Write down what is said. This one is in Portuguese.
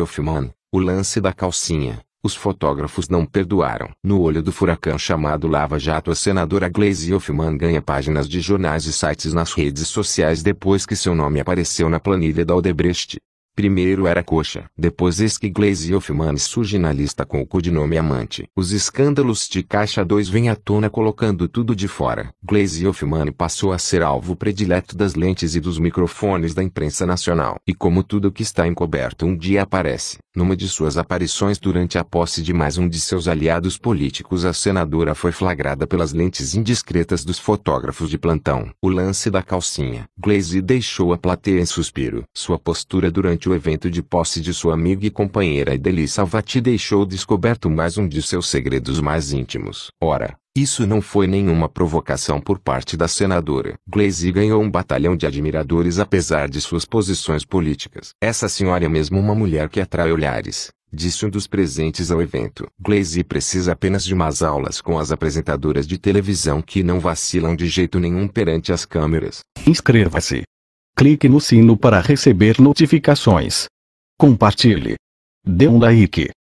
Hoffman, o lance da calcinha. Os fotógrafos não perdoaram. No olho do furacão chamado Lava Jato a senadora Glaze Hoffman ganha páginas de jornais e sites nas redes sociais depois que seu nome apareceu na planilha da Odebrecht. Primeiro era Coxa. Depois Esquiglês e Elfmanes surge na lista com o codinome Amante. Os escândalos de Caixa 2 vêm à tona colocando tudo de fora. Glaze Elfmane passou a ser alvo predileto das lentes e dos microfones da imprensa nacional. E como tudo que está encoberto um dia aparece, numa de suas aparições durante a posse de mais um de seus aliados políticos, a senadora foi flagrada pelas lentes indiscretas dos fotógrafos de plantão. O lance da calcinha. Glaze deixou a plateia em suspiro. Sua postura durante o evento de posse de sua amiga e companheira Ideli Salvati deixou descoberto mais um de seus segredos mais íntimos. Ora, isso não foi nenhuma provocação por parte da senadora. Glaze ganhou um batalhão de admiradores apesar de suas posições políticas. Essa senhora é mesmo uma mulher que atrai olhares, disse um dos presentes ao evento. Glaze precisa apenas de umas aulas com as apresentadoras de televisão que não vacilam de jeito nenhum perante as câmeras. Inscreva-se. Clique no sino para receber notificações. Compartilhe. Dê um like.